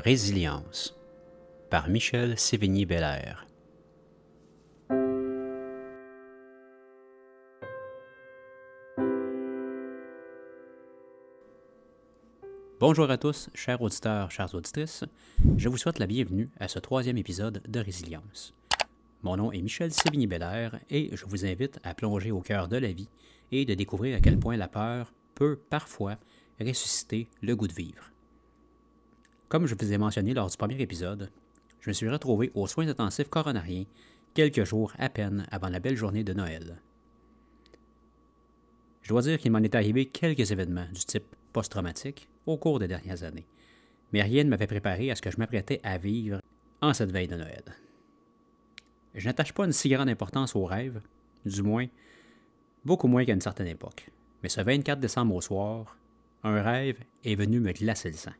Résilience par Michel Sévigny-Belair. Bonjour à tous, chers auditeurs, chères auditrices. Je vous souhaite la bienvenue à ce troisième épisode de Résilience. Mon nom est Michel Sévigny-Belair et je vous invite à plonger au cœur de la vie et de découvrir à quel point la peur peut parfois ressusciter le goût de vivre. Comme je vous ai mentionné lors du premier épisode, je me suis retrouvé aux soins intensifs coronariens quelques jours à peine avant la belle journée de Noël. Je dois dire qu'il m'en est arrivé quelques événements du type post-traumatique au cours des dernières années, mais rien ne m'avait préparé à ce que je m'apprêtais à vivre en cette veille de Noël. Je n'attache pas une si grande importance aux rêves, du moins, beaucoup moins qu'à une certaine époque, mais ce 24 décembre au soir, un rêve est venu me glacer le sang.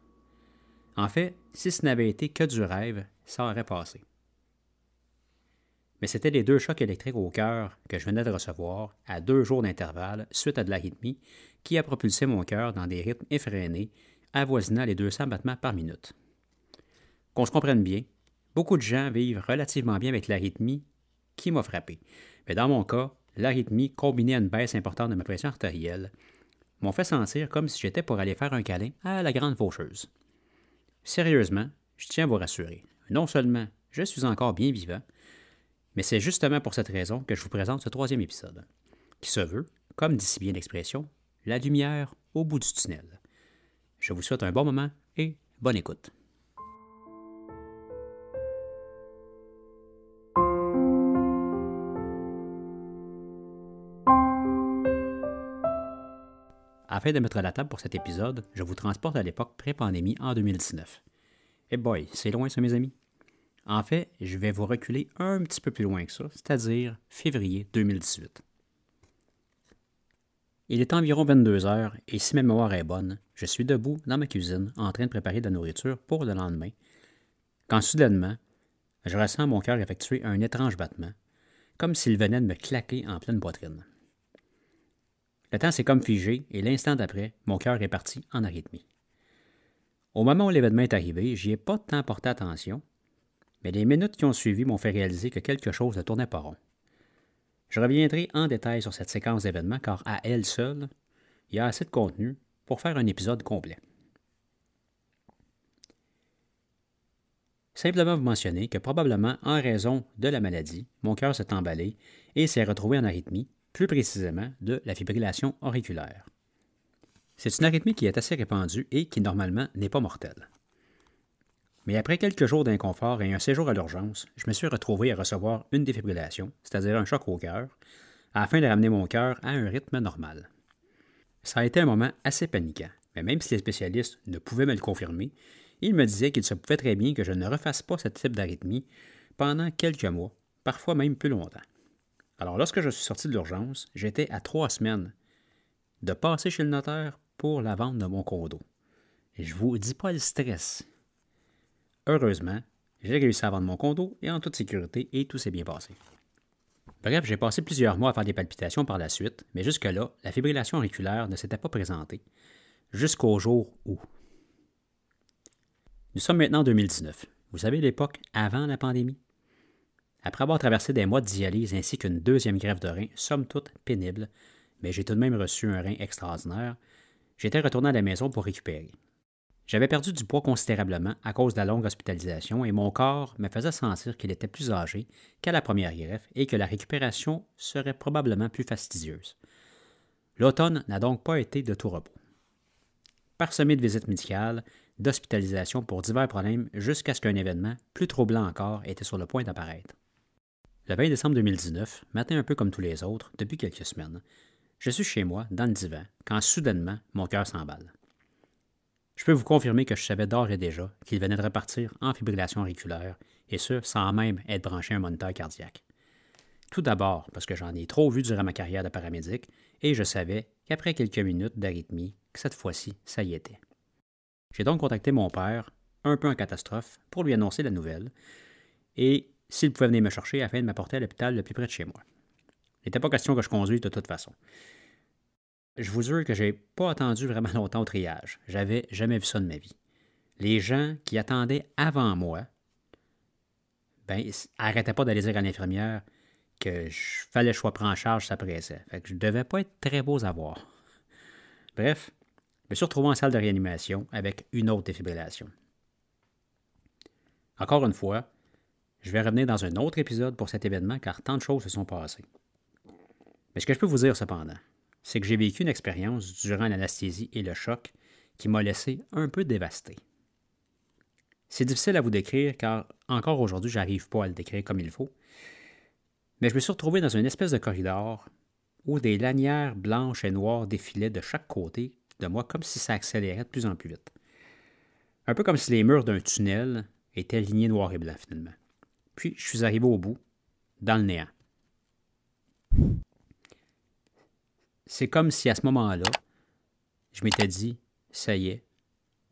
En fait, si ce n'avait été que du rêve, ça aurait passé. Mais c'était les deux chocs électriques au cœur que je venais de recevoir à deux jours d'intervalle suite à de l'arythmie qui a propulsé mon cœur dans des rythmes effrénés, avoisinant les 200 battements par minute. Qu'on se comprenne bien, beaucoup de gens vivent relativement bien avec l'arythmie qui m'a frappé. Mais dans mon cas, l'arythmie combinée à une baisse importante de ma pression artérielle m'ont fait sentir comme si j'étais pour aller faire un câlin à la grande faucheuse. Sérieusement, je tiens à vous rassurer. Non seulement je suis encore bien vivant, mais c'est justement pour cette raison que je vous présente ce troisième épisode, qui se veut, comme dit si bien l'expression, la lumière au bout du tunnel. Je vous souhaite un bon moment et bonne écoute. Afin de mettre à la table pour cet épisode, je vous transporte à l'époque pré-pandémie en 2019. Et eh boy, c'est loin ça mes amis. En fait, je vais vous reculer un petit peu plus loin que ça, c'est-à-dire février 2018. Il est environ 22 heures et si ma mémoire est bonne, je suis debout dans ma cuisine en train de préparer de la nourriture pour le lendemain, quand soudainement, je ressens mon cœur effectuer un étrange battement, comme s'il venait de me claquer en pleine poitrine. Le temps s'est comme figé et l'instant d'après, mon cœur est parti en arythmie. Au moment où l'événement est arrivé, j'y ai pas tant porté attention, mais les minutes qui ont suivi m'ont fait réaliser que quelque chose ne tournait pas rond. Je reviendrai en détail sur cette séquence d'événements car à elle seule, il y a assez de contenu pour faire un épisode complet. Simplement vous mentionner que probablement en raison de la maladie, mon cœur s'est emballé et s'est retrouvé en arythmie, plus précisément de la fibrillation auriculaire. C'est une arythmie qui est assez répandue et qui normalement n'est pas mortelle. Mais après quelques jours d'inconfort et un séjour à l'urgence, je me suis retrouvé à recevoir une défibrillation, c'est-à-dire un choc au cœur, afin de ramener mon cœur à un rythme normal. Ça a été un moment assez paniquant, mais même si les spécialistes ne pouvaient me le confirmer, ils me disaient qu'il se pouvait très bien que je ne refasse pas ce type d'arythmie pendant quelques mois, parfois même plus longtemps. Alors, lorsque je suis sorti de l'urgence, j'étais à trois semaines de passer chez le notaire pour la vente de mon condo. Et je vous dis pas le stress. Heureusement, j'ai réussi à vendre mon condo et en toute sécurité et tout s'est bien passé. Bref, j'ai passé plusieurs mois à faire des palpitations par la suite, mais jusque-là, la fibrillation auriculaire ne s'était pas présentée, jusqu'au jour où. Nous sommes maintenant en 2019. Vous savez l'époque avant la pandémie? Après avoir traversé des mois de dialyse ainsi qu'une deuxième greffe de rein, somme toute pénible, mais j'ai tout de même reçu un rein extraordinaire, j'étais retourné à la maison pour récupérer. J'avais perdu du poids considérablement à cause de la longue hospitalisation et mon corps me faisait sentir qu'il était plus âgé qu'à la première greffe et que la récupération serait probablement plus fastidieuse. L'automne n'a donc pas été de tout repos. Parsemé de visites médicales, d'hospitalisations pour divers problèmes jusqu'à ce qu'un événement, plus troublant encore, était sur le point d'apparaître. Le 20 décembre 2019, matin un peu comme tous les autres, depuis quelques semaines, je suis chez moi, dans le divan, quand soudainement, mon cœur s'emballe. Je peux vous confirmer que je savais d'ores et déjà qu'il venait de repartir en fibrillation auriculaire, et ce, sans même être branché un moniteur cardiaque. Tout d'abord parce que j'en ai trop vu durant ma carrière de paramédic, et je savais qu'après quelques minutes d'arythmie, que cette fois-ci, ça y était. J'ai donc contacté mon père, un peu en catastrophe, pour lui annoncer la nouvelle, et s'il pouvait venir me chercher afin de m'apporter à l'hôpital le plus près de chez moi. Il n'était pas question que je conduise de toute façon. Je vous jure que je n'ai pas attendu vraiment longtemps au triage. J'avais jamais vu ça de ma vie. Les gens qui attendaient avant moi, ben, arrêtaient pas d'aller dire à l'infirmière que je, fallait que je en charge, ça pressait. Fait que je devais pas être très beau à voir. Bref, je me suis retrouvé en salle de réanimation avec une autre défibrillation. Encore une fois, je vais revenir dans un autre épisode pour cet événement car tant de choses se sont passées. Mais ce que je peux vous dire cependant, c'est que j'ai vécu une expérience durant l'anesthésie et le choc qui m'a laissé un peu dévasté. C'est difficile à vous décrire car encore aujourd'hui, j'arrive pas à le décrire comme il faut. Mais je me suis retrouvé dans une espèce de corridor où des lanières blanches et noires défilaient de chaque côté de moi comme si ça accélérait de plus en plus vite. Un peu comme si les murs d'un tunnel étaient alignés noir et blanc finalement. Puis je suis arrivé au bout, dans le néant. C'est comme si à ce moment-là, je m'étais dit, ça y est,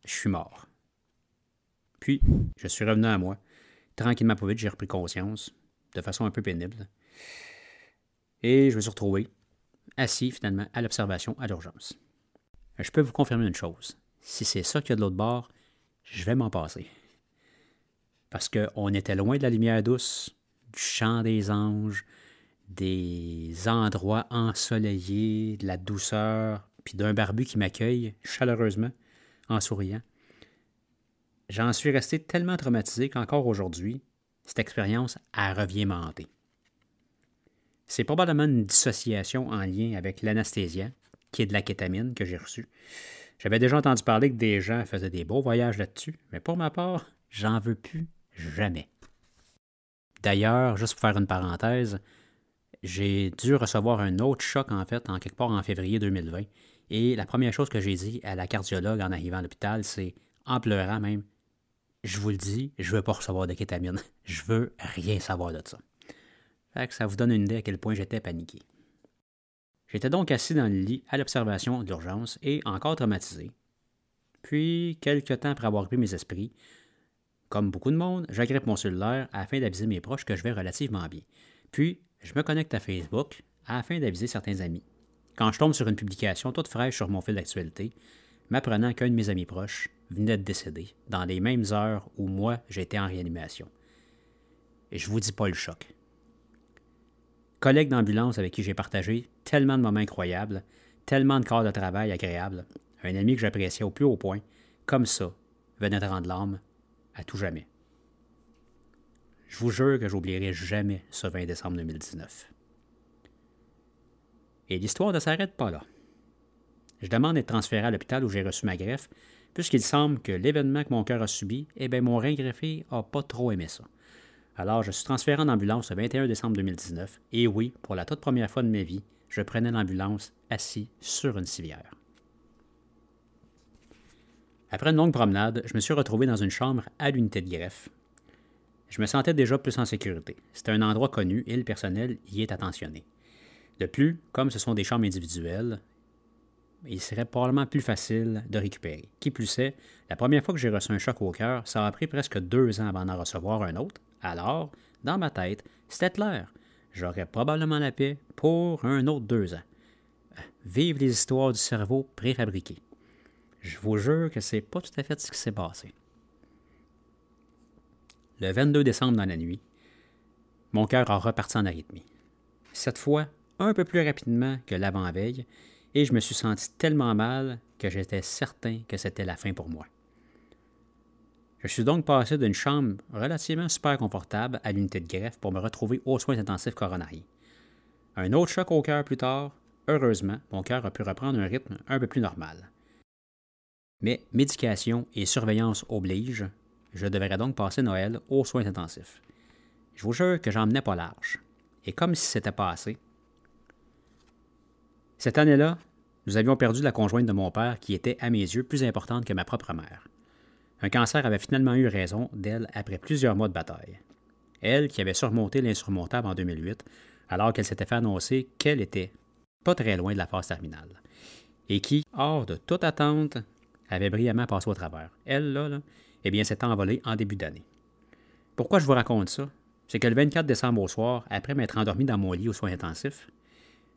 je suis mort. Puis, je suis revenu à moi. Tranquillement, pas vite, j'ai repris conscience, de façon un peu pénible. Et je me suis retrouvé assis finalement à l'observation à l'urgence. Je peux vous confirmer une chose. Si c'est ça qu'il y a de l'autre bord, je vais m'en passer parce qu'on était loin de la lumière douce, du chant des anges, des endroits ensoleillés, de la douceur, puis d'un barbu qui m'accueille chaleureusement en souriant. J'en suis resté tellement traumatisé qu'encore aujourd'hui, cette expérience a revient m'hanter. C'est probablement une dissociation en lien avec l'anesthésia, qui est de la kétamine que j'ai reçue. J'avais déjà entendu parler que des gens faisaient des beaux voyages là-dessus, mais pour ma part, j'en veux plus jamais. D'ailleurs, juste pour faire une parenthèse, j'ai dû recevoir un autre choc en fait, en quelque part en février 2020. Et la première chose que j'ai dit à la cardiologue en arrivant à l'hôpital, c'est en pleurant même, je vous le dis, je veux pas recevoir de kétamine. Je veux rien savoir de ça. ça vous donne une idée à quel point j'étais paniqué. J'étais donc assis dans le lit à l'observation d'urgence et encore traumatisé. Puis, quelque temps après avoir pris mes esprits, comme beaucoup de monde, j'agrippe mon cellulaire afin d'aviser mes proches que je vais relativement bien. Puis, je me connecte à Facebook afin d'aviser certains amis. Quand je tombe sur une publication toute fraîche sur mon fil d'actualité, m'apprenant qu'un de mes amis proches venait de décéder dans les mêmes heures où moi j'étais en réanimation. Et je vous dis pas le choc. Collègue d'ambulance avec qui j'ai partagé tellement de moments incroyables, tellement de corps de travail agréables, un ami que j'appréciais au plus haut point, comme ça, venait de rendre l'âme à tout jamais. Je vous jure que j'oublierai jamais ce 20 décembre 2019. Et l'histoire ne s'arrête pas là. Je demande d'être transféré à l'hôpital où j'ai reçu ma greffe, puisqu'il semble que l'événement que mon cœur a subi, eh bien, mon rein greffé n'a pas trop aimé ça. Alors, je suis transféré en ambulance le 21 décembre 2019, et oui, pour la toute première fois de ma vie, je prenais l'ambulance assis sur une civière. Après une longue promenade, je me suis retrouvé dans une chambre à l'unité de greffe. Je me sentais déjà plus en sécurité. C'était un endroit connu et le personnel y est attentionné. De plus, comme ce sont des chambres individuelles, il serait probablement plus facile de récupérer. Qui plus est, la première fois que j'ai reçu un choc au cœur, ça a pris presque deux ans avant d'en recevoir un autre. Alors, dans ma tête, c'était clair. J'aurais probablement la paix pour un autre deux ans. Euh, vive les histoires du cerveau préfabriqué. Je vous jure que c'est pas tout à fait ce qui s'est passé. Le 22 décembre dans la nuit, mon cœur a reparti en arythmie. Cette fois, un peu plus rapidement que l'avant-veille, et je me suis senti tellement mal que j'étais certain que c'était la fin pour moi. Je suis donc passé d'une chambre relativement super confortable à l'unité de greffe pour me retrouver aux soins intensifs coronariens. Un autre choc au cœur plus tard, heureusement, mon cœur a pu reprendre un rythme un peu plus normal. Mais médication et surveillance obligent, je devrais donc passer Noël aux soins intensifs. Je vous jure que j'en menais pas large. Et comme si c'était assez, Cette année-là, nous avions perdu la conjointe de mon père qui était, à mes yeux, plus importante que ma propre mère. Un cancer avait finalement eu raison d'elle après plusieurs mois de bataille. Elle, qui avait surmonté l'insurmontable en 2008, alors qu'elle s'était fait annoncer qu'elle était pas très loin de la phase terminale, et qui, hors de toute attente, avait brillamment passé au travers. Elle, là, eh bien, s'est envolée en début d'année. Pourquoi je vous raconte ça? C'est que le 24 décembre au soir, après m'être endormi dans mon lit aux soins intensifs,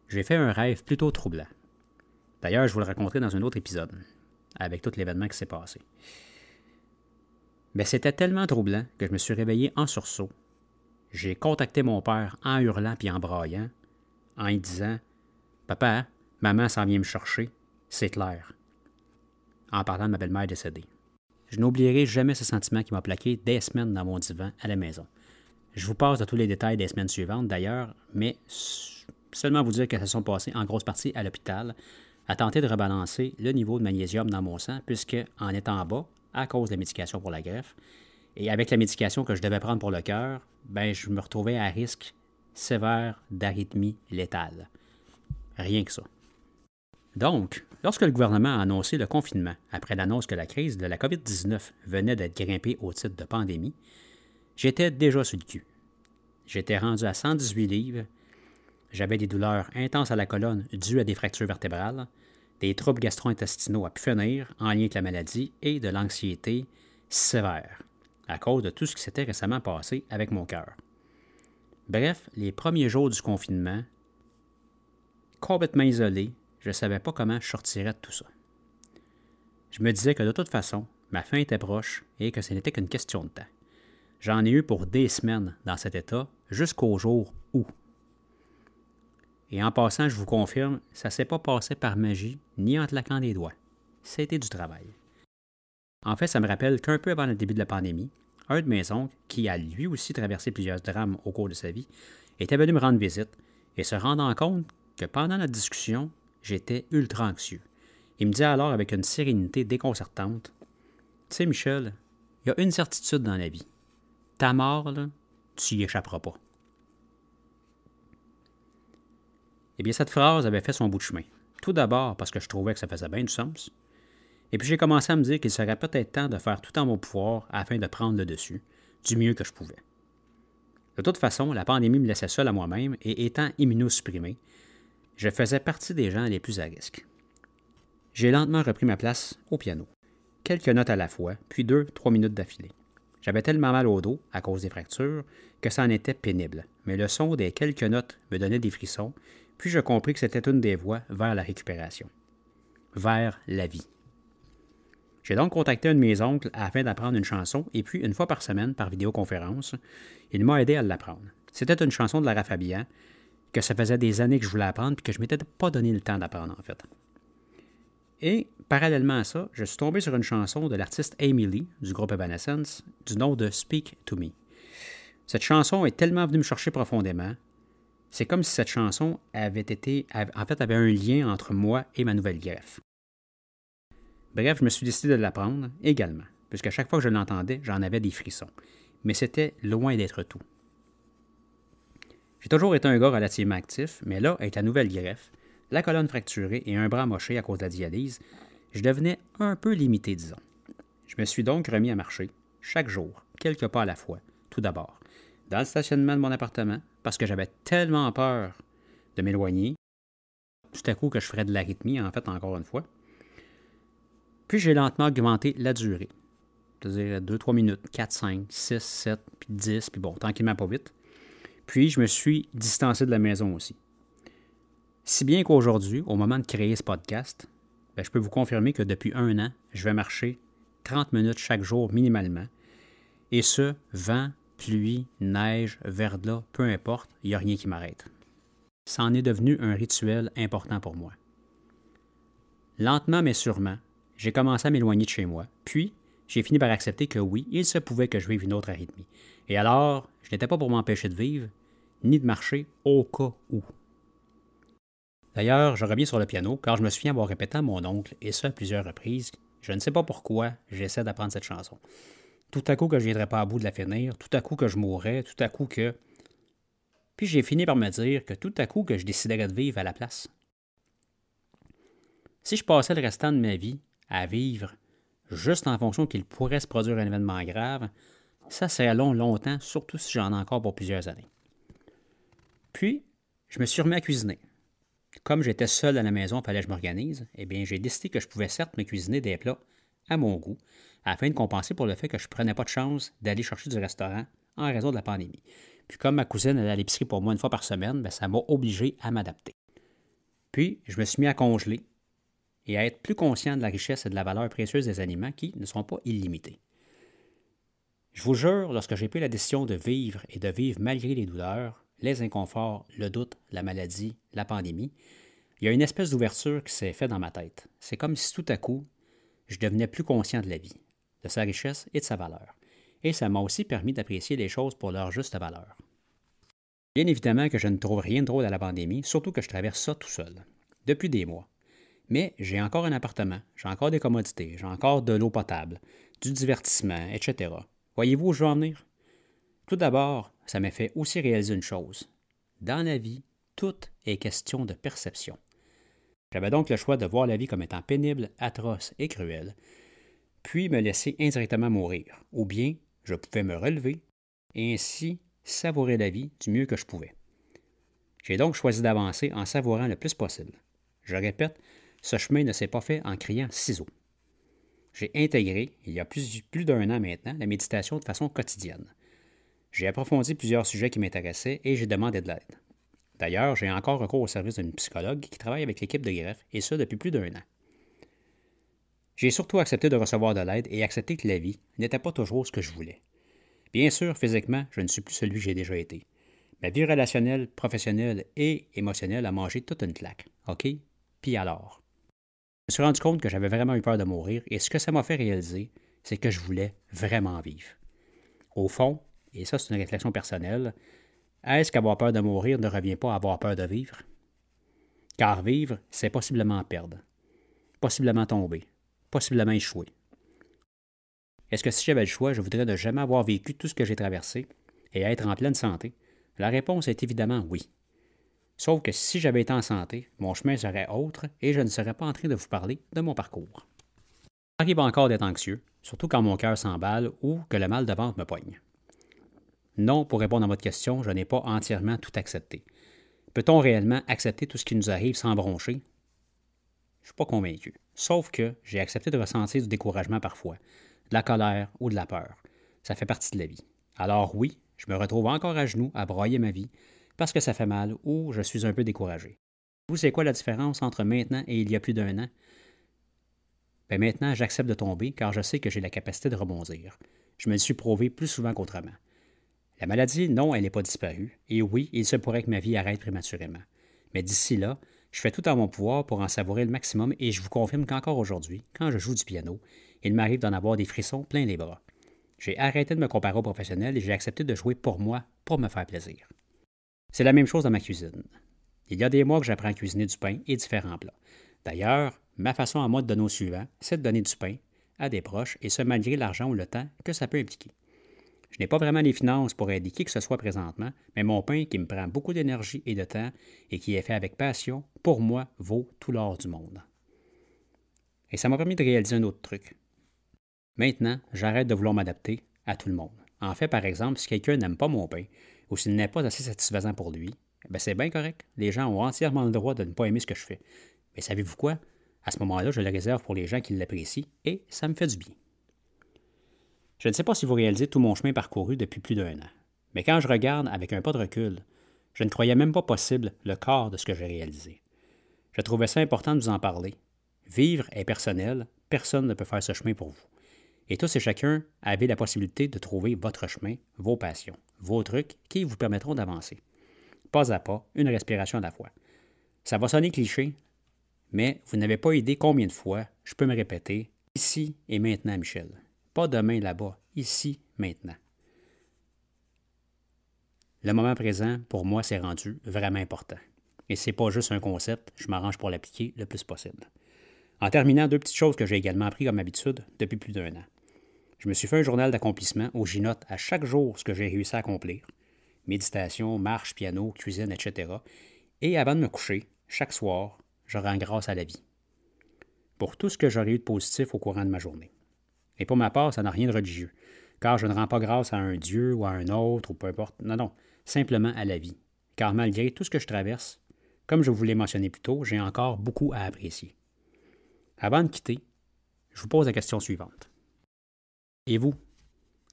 j'ai fait un rêve plutôt troublant. D'ailleurs, je vous le raconterai dans un autre épisode, avec tout l'événement qui s'est passé. Mais c'était tellement troublant que je me suis réveillé en sursaut. J'ai contacté mon père en hurlant puis en braillant, en lui disant Papa, maman s'en vient me chercher, c'est clair en parlant de ma belle-mère décédée. Je n'oublierai jamais ce sentiment qui m'a plaqué des semaines dans mon divan à la maison. Je vous passe de tous les détails des semaines suivantes d'ailleurs, mais seulement vous dire que ça sont passées en grosse partie à l'hôpital, à tenter de rebalancer le niveau de magnésium dans mon sang, puisque en étant bas, à cause de la médication pour la greffe, et avec la médication que je devais prendre pour le cœur, ben, je me retrouvais à risque sévère d'arythmie létale. Rien que ça. Donc, lorsque le gouvernement a annoncé le confinement, après l'annonce que la crise de la COVID-19 venait d'être grimpée au titre de pandémie, j'étais déjà sur le cul. J'étais rendu à 118 livres, j'avais des douleurs intenses à la colonne dues à des fractures vertébrales, des troubles gastro-intestinaux à pu finir en lien avec la maladie et de l'anxiété sévère à cause de tout ce qui s'était récemment passé avec mon cœur. Bref, les premiers jours du confinement, complètement isolé, je ne savais pas comment je sortirais de tout ça. Je me disais que de toute façon, ma fin était proche et que ce n'était qu'une question de temps. J'en ai eu pour des semaines dans cet état jusqu'au jour où. Et en passant, je vous confirme, ça ne s'est pas passé par magie ni en claquant des doigts. C'était du travail. En fait, ça me rappelle qu'un peu avant le début de la pandémie, un de mes oncles, qui a lui aussi traversé plusieurs drames au cours de sa vie, était venu me rendre visite et se rendant compte que pendant la discussion, J'étais ultra anxieux. Il me dit alors avec une sérénité déconcertante Tu sais, Michel, il y a une certitude dans la vie. Ta mort, tu n'y échapperas pas. Eh bien, cette phrase avait fait son bout de chemin. Tout d'abord parce que je trouvais que ça faisait bien du sens. Et puis j'ai commencé à me dire qu'il serait peut-être temps de faire tout en mon pouvoir afin de prendre le dessus, du mieux que je pouvais. De toute façon, la pandémie me laissait seul à moi-même et étant immunosupprimé, je faisais partie des gens les plus à risque. J'ai lentement repris ma place au piano. Quelques notes à la fois, puis deux, trois minutes d'affilée. J'avais tellement mal au dos, à cause des fractures, que ça en était pénible, mais le son des quelques notes me donnait des frissons, puis je compris que c'était une des voies vers la récupération, vers la vie. J'ai donc contacté un de mes oncles afin d'apprendre une chanson, et puis une fois par semaine, par vidéoconférence, il m'a aidé à l'apprendre. C'était une chanson de Lara Fabian, que ça faisait des années que je voulais apprendre, puis que je ne m'étais pas donné le temps d'apprendre, en fait. Et parallèlement à ça, je suis tombé sur une chanson de l'artiste Amy Lee, du groupe Evanescence, du nom de Speak to Me. Cette chanson est tellement venue me chercher profondément. C'est comme si cette chanson avait été, en fait, avait un lien entre moi et ma nouvelle greffe. Bref, je me suis décidé de l'apprendre également, à chaque fois que je l'entendais, j'en avais des frissons. Mais c'était loin d'être tout. J'ai toujours été un gars relativement actif, mais là, avec la nouvelle greffe, la colonne fracturée et un bras moché à cause de la dialyse, je devenais un peu limité, disons. Je me suis donc remis à marcher, chaque jour, quelques pas à la fois, tout d'abord, dans le stationnement de mon appartement, parce que j'avais tellement peur de m'éloigner, tout à coup que je ferais de l'arythmie, en fait, encore une fois. Puis j'ai lentement augmenté la durée, c'est-à-dire 2-3 minutes, 4, 5, 6, 7, puis 10, puis bon, tranquillement, pas vite. Puis je me suis distancé de la maison aussi. Si bien qu'aujourd'hui, au moment de créer ce podcast, ben, je peux vous confirmer que depuis un an, je vais marcher 30 minutes chaque jour minimalement. Et ce, vent, pluie, neige, verglas, peu importe, il n'y a rien qui m'arrête. Ça en est devenu un rituel important pour moi. Lentement mais sûrement, j'ai commencé à m'éloigner de chez moi, puis j'ai fini par accepter que oui, il se pouvait que je vive une autre arythmie. Et alors, je n'étais pas pour m'empêcher de vivre, ni de marcher au cas où. D'ailleurs, je reviens sur le piano, car je me souviens avoir répété à mon oncle, et ça à plusieurs reprises, je ne sais pas pourquoi j'essaie d'apprendre cette chanson. Tout à coup que je ne viendrais pas à bout de la finir, tout à coup que je mourrais, tout à coup que... Puis j'ai fini par me dire que tout à coup que je déciderais de vivre à la place. Si je passais le restant de ma vie à vivre juste en fonction qu'il pourrait se produire un événement grave, ça, c'est long, longtemps, surtout si j'en ai encore pour plusieurs années. Puis, je me suis remis à cuisiner. Comme j'étais seul à la maison, il fallait que je m'organise, eh bien, j'ai décidé que je pouvais certes me cuisiner des plats à mon goût, afin de compenser pour le fait que je ne prenais pas de chance d'aller chercher du restaurant en raison de la pandémie. Puis comme ma cousine allait à l'épicerie pour moi une fois par semaine, ben, ça m'a obligé à m'adapter. Puis, je me suis mis à congeler et à être plus conscient de la richesse et de la valeur précieuse des aliments qui ne sont pas illimités. Je vous jure, lorsque j'ai pris la décision de vivre et de vivre malgré les douleurs, les inconforts, le doute, la maladie, la pandémie, il y a une espèce d'ouverture qui s'est faite dans ma tête. C'est comme si tout à coup, je devenais plus conscient de la vie, de sa richesse et de sa valeur. Et ça m'a aussi permis d'apprécier les choses pour leur juste valeur. Bien évidemment que je ne trouve rien de drôle à la pandémie, surtout que je traverse ça tout seul, depuis des mois. Mais j'ai encore un appartement, j'ai encore des commodités, j'ai encore de l'eau potable, du divertissement, etc. Voyez-vous où je veux en venir? Tout d'abord, ça m'a fait aussi réaliser une chose. Dans la vie, tout est question de perception. J'avais donc le choix de voir la vie comme étant pénible, atroce et cruelle, puis me laisser indirectement mourir, ou bien je pouvais me relever et ainsi savourer la vie du mieux que je pouvais. J'ai donc choisi d'avancer en savourant le plus possible. Je répète, ce chemin ne s'est pas fait en criant ciseaux j'ai intégré, il y a plus, d'un an maintenant, la méditation de façon quotidienne. J'ai approfondi plusieurs sujets qui m'intéressaient et j'ai demandé de l'aide. D'ailleurs, j'ai encore recours au service d'une psychologue qui travaille avec l'équipe de greffe, et ce depuis plus d'un an. J'ai surtout accepté de recevoir de l'aide et accepté que la vie n'était pas toujours ce que je voulais. Bien sûr, physiquement, je ne suis plus celui que j'ai déjà été. Ma vie relationnelle, professionnelle et émotionnelle a mangé toute une claque. OK? Puis alors? Je me suis rendu compte que j'avais vraiment eu peur de mourir et ce que ça m'a fait réaliser, c'est que je voulais vraiment vivre. Au fond, et ça c'est une réflexion personnelle, est-ce qu'avoir peur de mourir ne revient pas à avoir peur de vivre? Car vivre, c'est possiblement perdre, possiblement tomber, possiblement échouer. Est-ce que si j'avais le choix, je voudrais ne jamais avoir vécu tout ce que j'ai traversé et être en pleine santé? La réponse est évidemment oui. Sauf que si j'avais été en santé, mon chemin serait autre et je ne serais pas en train de vous parler de mon parcours. J'arrive encore d'être anxieux, surtout quand mon cœur s'emballe ou que le mal de ventre me poigne. Non, pour répondre à votre question, je n'ai pas entièrement tout accepté. Peut-on réellement accepter tout ce qui nous arrive sans broncher? Je suis pas convaincu. Sauf que j'ai accepté de ressentir du découragement parfois, de la colère ou de la peur. Ça fait partie de la vie. Alors oui, je me retrouve encore à genoux à broyer ma vie, parce que ça fait mal ou je suis un peu découragé. Vous, savez quoi la différence entre maintenant et il y a plus d'un an? Ben, maintenant, j'accepte de tomber car je sais que j'ai la capacité de rebondir. Je me suis prouvé plus souvent qu'autrement. La maladie, non, elle n'est pas disparue, et oui, il se pourrait que ma vie arrête prématurément. Mais d'ici là, je fais tout en mon pouvoir pour en savourer le maximum et je vous confirme qu'encore aujourd'hui, quand je joue du piano, il m'arrive d'en avoir des frissons plein les bras. J'ai arrêté de me comparer au professionnel et j'ai accepté de jouer pour moi, pour me faire plaisir. C'est la même chose dans ma cuisine. Il y a des mois que j'apprends à cuisiner du pain et différents plats. D'ailleurs, ma façon à moi de donner au suivant, c'est de donner du pain à des proches, et ce malgré l'argent ou le temps que ça peut impliquer. Je n'ai pas vraiment les finances pour indiquer qui que ce soit présentement, mais mon pain qui me prend beaucoup d'énergie et de temps et qui est fait avec passion, pour moi, vaut tout l'or du monde. Et ça m'a permis de réaliser un autre truc. Maintenant, j'arrête de vouloir m'adapter à tout le monde. En fait, par exemple, si quelqu'un n'aime pas mon pain, ou s'il n'est pas assez satisfaisant pour lui, ben, c'est bien correct. Les gens ont entièrement le droit de ne pas aimer ce que je fais. Mais savez-vous quoi? À ce moment-là, je le réserve pour les gens qui l'apprécient et ça me fait du bien. Je ne sais pas si vous réalisez tout mon chemin parcouru depuis plus d'un an, mais quand je regarde avec un pas de recul, je ne croyais même pas possible le corps de ce que j'ai réalisé. Je trouvais ça important de vous en parler. Vivre est personnel, personne ne peut faire ce chemin pour vous. Et tous et chacun avez la possibilité de trouver votre chemin, vos passions, vos trucs qui vous permettront d'avancer. Pas à pas, une respiration à la fois. Ça va sonner cliché, mais vous n'avez pas idée combien de fois je peux me répéter ici et maintenant, Michel. Pas demain là-bas, ici, maintenant. Le moment présent, pour moi, s'est rendu vraiment important. Et n'est pas juste un concept, je m'arrange pour l'appliquer le plus possible. En terminant, deux petites choses que j'ai également appris comme habitude depuis plus d'un an. Je me suis fait un journal d'accomplissement où j'y note à chaque jour ce que j'ai réussi à accomplir. Méditation, marche, piano, cuisine, etc. Et avant de me coucher, chaque soir, je rends grâce à la vie. Pour tout ce que j'aurais eu de positif au courant de ma journée. Et pour ma part, ça n'a rien de religieux, car je ne rends pas grâce à un Dieu ou à un autre, ou peu importe. Non, non, simplement à la vie. Car malgré tout ce que je traverse, comme je vous l'ai mentionné plus tôt, j'ai encore beaucoup à apprécier. Avant de quitter, je vous pose la question suivante. Et vous,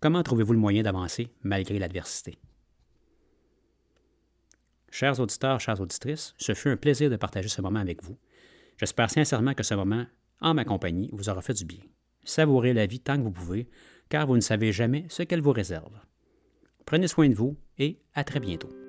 comment trouvez-vous le moyen d'avancer malgré l'adversité? Chers auditeurs, chères auditrices, ce fut un plaisir de partager ce moment avec vous. J'espère sincèrement que ce moment, en ma compagnie, vous aura fait du bien. Savourez la vie tant que vous pouvez, car vous ne savez jamais ce qu'elle vous réserve. Prenez soin de vous et à très bientôt.